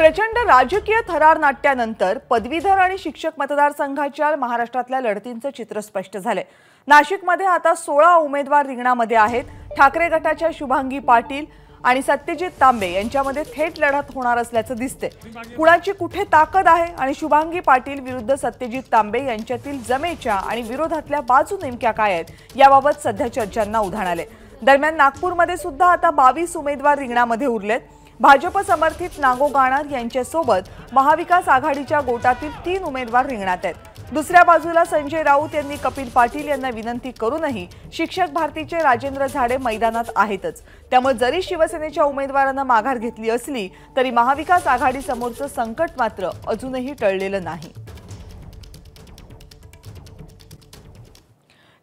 प्रचंड राजकीय थरार नाट्यानंतर पदवीधर आणि शिक्षक मतदारसंघाच्या महाराष्ट्रातल्या लढतींचं चित्र स्पष्ट झालंय नाशिकमध्ये आता सोळा उमेदवार रिंगणामध्ये आहेत ठाकरे गटाच्या शुभांगी पाटील आणि सत्यजित तांबे यांच्यामध्ये थेट लढत होणार असल्याचं दिसते कुणाची कुठे ताकद आहे आणि शुभांगी पाटील विरुद्ध सत्यजित तांबे यांच्यातील जमेच्या आणि विरोधातल्या बाजू नेमक्या काय आहेत याबाबत सध्या चर्चांना उधाण आले दरम्यान नागपूरमध्ये सुद्धा आता बावीस उमेदवार रिंगणामध्ये उरलेत भाजप समर्थित नागो गाणार यांच्यासोबत महाविकास आघाडीच्या गोटातील तीन उमेदवार रिंगणात आहेत दुसऱ्या बाजूला संजय राऊत यांनी कपिल पाटील यांना विनंती करूनही शिक्षक भारतीचे राजेंद्र झाडे मैदानात आहेतच त्यामुळे जरी शिवसेनेच्या उमेदवारांना माघार घेतली असली तरी महाविकास आघाडीसमोरचं संकट मात्र अजूनही टळलेलं नाही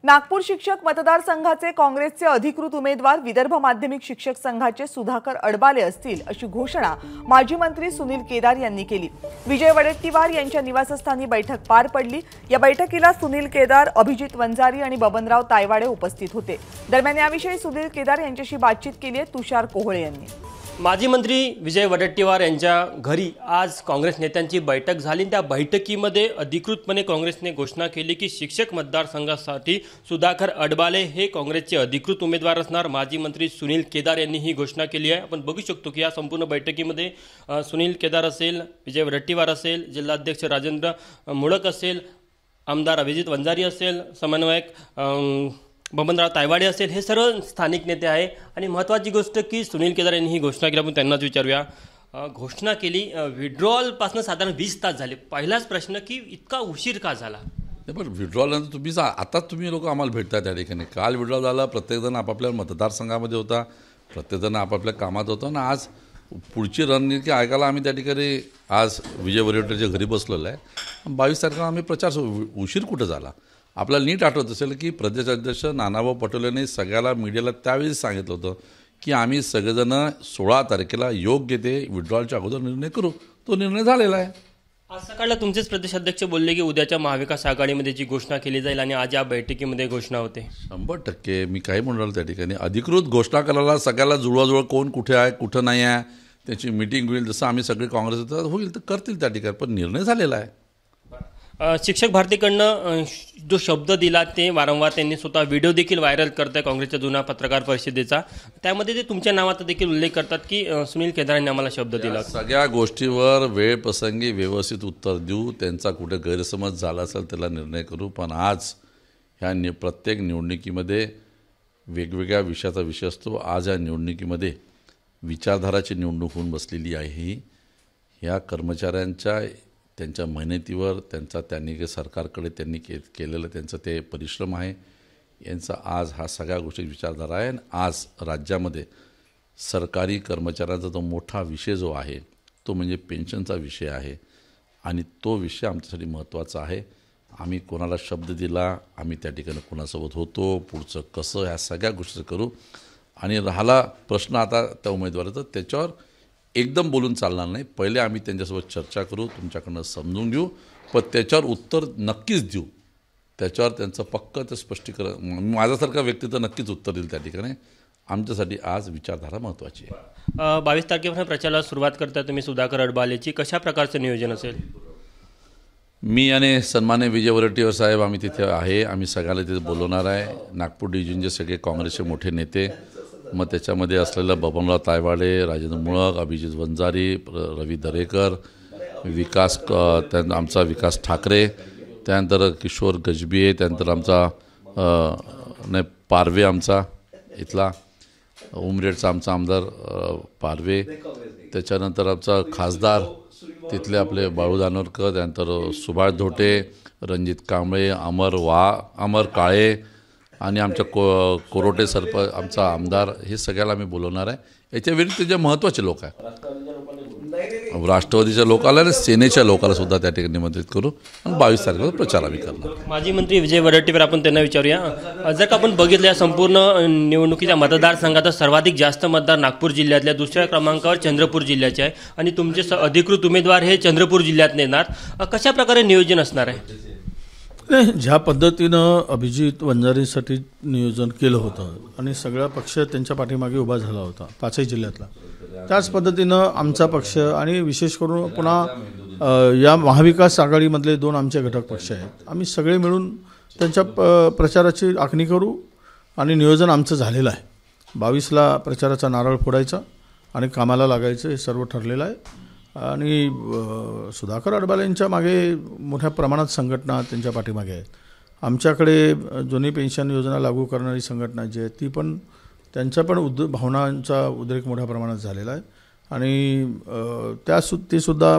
नागपूर शिक्षक मतदारसंघाचे काँग्रेसचे अधिकृत उमेदवार विदर्भ माध्यमिक शिक्षक संघाचे सुधाकर अडबाले असतील अशी घोषणा माजी मंत्री सुनील केदार यांनी केली विजय वडेट्टीवार यांच्या निवासस्थानी बैठक पार पडली या बैठकीला सुनील केदार अभिजित वंजारी आणि बबनराव तायवाडे उपस्थित होते दरम्यान याविषयी सुनील केदार यांच्याशी बातचीत केली आहे तुषार कोहळे यांनी माजी मंत्री विजय वडेट्टीवार यांच्या घरी आज काँग्रेस नेत्यांची बैठक झाली त्या बैठकीमध्ये अधिकृतपणे काँग्रेसने घोषणा केली की शिक्षक मतदारसंघासाठी सुधाकर अडबाले हे काँग्रेसचे अधिकृत उमेदवार असणार माजी मंत्री सुनील केदार यांनी ही घोषणा केली आहे आपण बघू शकतो की या संपूर्ण बैठकीमध्ये सुनील केदार असेल विजय वडेट्टीवार असेल जिल्हाध्यक्ष राजेंद्र मुळक असेल आमदार अभिजित वंजारी असेल समन्वयक बबनराव तायवाडे असेल हे सर्व स्थानिक नेते आहे आणि महत्त्वाची गोष्ट की सुनील केदार यांनी ही घोषणा केली आपण त्यांनाच विचारूया घोषणा केली विड्रॉवलपासून साधारण वीस तास झाले पहिलाच प्रश्न की इतका उशीर का झाला नाही पण विड्रॉल नंतर तुम्ही जा आता तुम्ही लोक आम्हाला भेटता त्या ठिकाणी काल विड्रॉल झाला प्रत्येकजण आपापल्या मतदारसंघामध्ये होता प्रत्येकजण आपापल्या कामात होता आणि आज पुढची रणनीती ऐकायला आम्ही त्या ठिकाणी आज विजय वरेटरच्या घरी बसलेलं आहे बावीस तारखेला आम्ही प्रचार उशीर कुठं झाला आपला नीट आठवत असेल की प्रदेश अध्यक्ष नानाभाऊ पटोलेने सगळ्याला मीडियाला त्यावेळी सांगितलं होतं की आम्ही सगळेजणं सोळा तारखेला योग्य ते विड्रॉलच्या अगोदर निर्णय करू तो निर्णय झालेला आहे आज सकाळला तुमचेच प्रदेशाध्यक्ष बोलले की उद्याच्या महाविकास आघाडीमध्ये जी घोषणा केली जाईल आणि आज या बैठकीमध्ये घोषणा होते शंभर टक्के मी काय म्हणाल त्या ठिकाणी अधिकृत घोषणा करायला सगळ्याला जुळवाजुळ कोण कुठे आहे कुठं नाही आहे त्याची मिटिंग होईल जसं आम्ही सगळे काँग्रेस होईल तर करतील त्या ठिकाणी पण निर्णय झालेला आहे शिक्षक भारतीकडनं जो शब्द दिला ते वारंवार त्यांनी स्वतः व्हिडिओ देखील व्हायरल करत आहे काँग्रेसच्या जुन्या पत्रकार परिषदेचा त्यामध्ये ते तुमच्या नावाचा देखील उल्लेख करतात की सुनील केदारांनी आम्हाला शब्द दिला सगळ्या गोष्टीवर वेळप्रसंगी व्यवस्थित उत्तर देऊ त्यांचा कुठे गैरसमज झाला असेल त्याला निर्णय करू पण आज ह्या नि प्रत्येक निवडणुकीमध्ये वेगवेगळ्या विषयाचा विषय असतो आज या निवडणुकीमध्ये विचारधाराची निवडणूक होऊन बसलेली आहे ही ह्या कर्मचाऱ्यांच्या त्यांच्या मेहनतीवर त्यांचा त्यांनी सरकारकडे त्यांनी के केलेलं त्यांचं ते परिश्रम आहे यांचा आज हा सगळ्या गोष्टी विचारधारा आहे आणि आज राज्यामध्ये सरकारी कर्मचाऱ्यांचा जो मोठा विषय जो आहे तो म्हणजे पेन्शनचा विषय आहे आणि तो विषय आमच्यासाठी महत्त्वाचा आहे आम्ही कोणाला शब्द दिला आम्ही त्या ठिकाणी कोणासोबत होतो पुढचं कसं ह्या सगळ्या गोष्टी करू आणि राहिला प्रश्न आता त्या उमेदवाराचा त्याच्यावर एकदम बोलून चालणार नाही पहिले आम्ही त्यांच्यासोबत चर्चा करू तुमच्याकडनं समजून घेऊ पण त्याच्यावर उत्तर नक्कीच देऊ त्याच्यावर त्यांचं पक्क ते स्पष्टीकरण माझ्यासारखा व्यक्ती तर नक्कीच उत्तर देईल त्या ठिकाणी आमच्यासाठी आज विचारधारा महत्त्वाची आहे बावीस तारखेपासून प्रचाराला सुरुवात करता तुम्ही सुधाकर अडबालेची कशा प्रकारचं नियोजन असेल मी आणि सन्मान्य विजय वरटीवर साहेब आम्ही तिथे आहे आम्ही सगळ्याला तिथे बोलवणार आहे नागपूर डिव्हिजनचे सगळे काँग्रेसचे मोठे नेते मग त्याच्यामध्ये असलेलं बबनराव तायवाडे राजेंद्र मुळक अभिजित वंजारी रवी दरेकर विकास त्यानंतर आमचा विकास ठाकरे त्यानंतर किशोर गजबिये त्यानंतर आमचा नाही पारवे आमचा इथला उमरेडचा आमचा आमदार पारवे त्याच्यानंतर आमचा खासदार तिथले आपले बाळू दानोरकर त्यानंतर सुभाष धोटे रणजित कांबळे अमर वा अमर काळे आणि आमच्या को कोरोटे सरप आमचा आमदार हे सगळ्याला आम्ही बोलवणार आहे याच्या विरुद्ध जे महत्त्वाचे लोक आहेत राष्ट्रवादीच्या लोकाला आणि सेनेच्या लोकाला सुद्धा त्या ठिकाणी निमंत्रित करू आणि बावीस तारखेला प्रचार आम्ही करणार माजी मंत्री विजय वडट्टीवर आपण त्यांना विचारूया जर का आपण या संपूर्ण निवडणुकीच्या मतदारसंघात सर्वाधिक जास्त मतदार नागपूर जिल्ह्यातल्या दुसऱ्या क्रमांकावर चंद्रपूर जिल्ह्याचे आहे आणि तुमचे अधिकृत उमेदवार हे चंद्रपूर जिल्ह्यात नेणार कशा प्रकारे नियोजन असणार आहे ज्या पद्धतीनं अभिजित वंजारीसाठी नियोजन केलं होतं आणि सगळा पक्ष त्यांच्या पाठीमागे उभा झाला होता पाचही जिल्ह्यातला त्याच पद्धतीनं आमचा पक्ष आणि विशेष करून पुन्हा या महाविकास आघाडीमधले दोन आमचे घटक पक्ष आहेत आम्ही सगळे मिळून त्यांच्या प प्रचाराची आखणी करू आणि नियोजन आमचं झालेलं आहे बावीसला प्रचाराचा नारळ फोडायचा आणि कामाला लागायचं हे सर्व ठरलेलं आहे आणि सुधाकर अडबालेंच्या मागे मोठ्या प्रमाणात संघटना त्यांच्या पाठीमागे आहेत आमच्याकडे जुनी पेन्शन योजना लागू करणारी संघटना जी आहे ती पण त्यांच्या पण उद् भावनांचा उद्रेक मोठ्या प्रमाणात झालेला आहे आणि त्या सु तीसुद्धा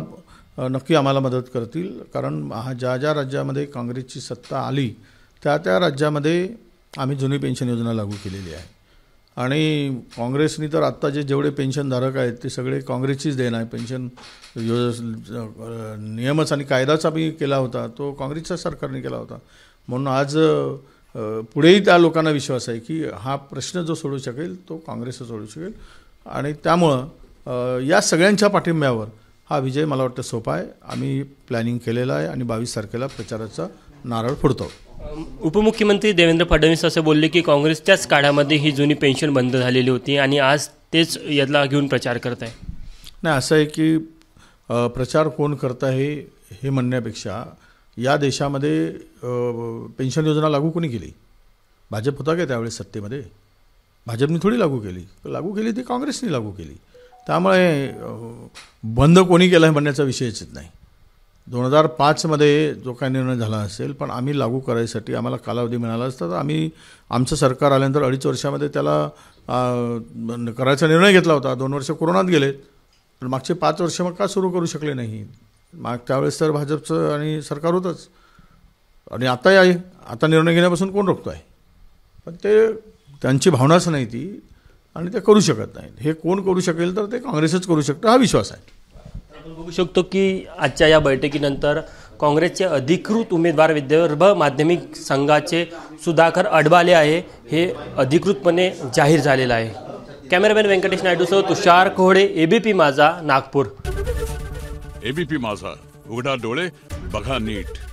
नक्की आम्हाला मदत करतील कारण हा ज्या ज्या राज्यामध्ये काँग्रेसची सत्ता आली त्या त्या राज्यामध्ये आम्ही जुनी पेन्शन योजना लागू केलेली आहे आणि काँग्रेसनी तर जे जेवढे पेन्शनधारक आहेत ते सगळे काँग्रेसचीच देणं आहे पेन्शन नियमच आणि कायदाचा आम्ही केला होता तो काँग्रेसच्या सरकारने केला होता म्हणून आज पुढेही त्या लोकांना विश्वास आहे की हा प्रश्न जो सोडू शकेल तो काँग्रेसच सोडू शकेल आणि त्यामुळं या सगळ्यांच्या पाठिंब्यावर हा विजय मला वाटतं सोपा आहे आम्ही प्लॅनिंग केलेला आहे आणि बावीस तारखेला प्रचाराचा नारळ फोडतो उपमुख्यमंत्री देवेंद्र फडणवीस असं बोलले की काँग्रेसच्याच काळामध्ये ही जुनी पेन्शन बंद झालेली होती आणि आज तेच यातला घेऊन प्रचार करत आहे नाही असं आहे की प्रचार कोण करत आहे हे म्हणण्यापेक्षा या देशामध्ये पेन्शन योजना लागू कोणी केली भाजप होता का त्यावेळेस सत्तेमध्ये भाजपने थोडी लागू केली लागू केली ती काँग्रेसने लागू केली त्यामुळे बंद कोणी केला आहे म्हणण्याचा विषयच नाही दोन हजार पाचमध्ये जो काय निर्णय झाला असेल पण आम्ही लागू करायसाठी आम्हाला कालावधी मिळाला असता तर आम्ही आमचं सरकार आल्यानंतर अडीच वर्षामध्ये त्याला करायचा निर्णय घेतला होता दोन वर्ष कोरोनात गेले पण मागचे पाच वर्ष मग का सुरू करू शकले नाही माग त्यावेळेस तर भाजपचं आणि सरकार होतंच आणि आताही आहे आता निर्णय घेण्यापासून कोण रोखतो आहे पण ते त्यांची भावनाच नाही ती आणि ते करू शकत नाहीत हे कोण करू शकेल तर ते काँग्रेसच करू शकतं हा विश्वास आहे बघू शकतो की आजच्या या बैठकीनंतर काँग्रेसचे अधिकृत उमेदवार विदर्भ माध्यमिक संघाचे सुधाकर अडबाले आहे हे अधिकृतपणे जाहीर झालेलं आहे कॅमेरामॅन व्यंकटेश नायडू सोबत तुषार कोहळे एबीपी माझा नागपूर एबीपी माझा उघडा डोळे बघा नीट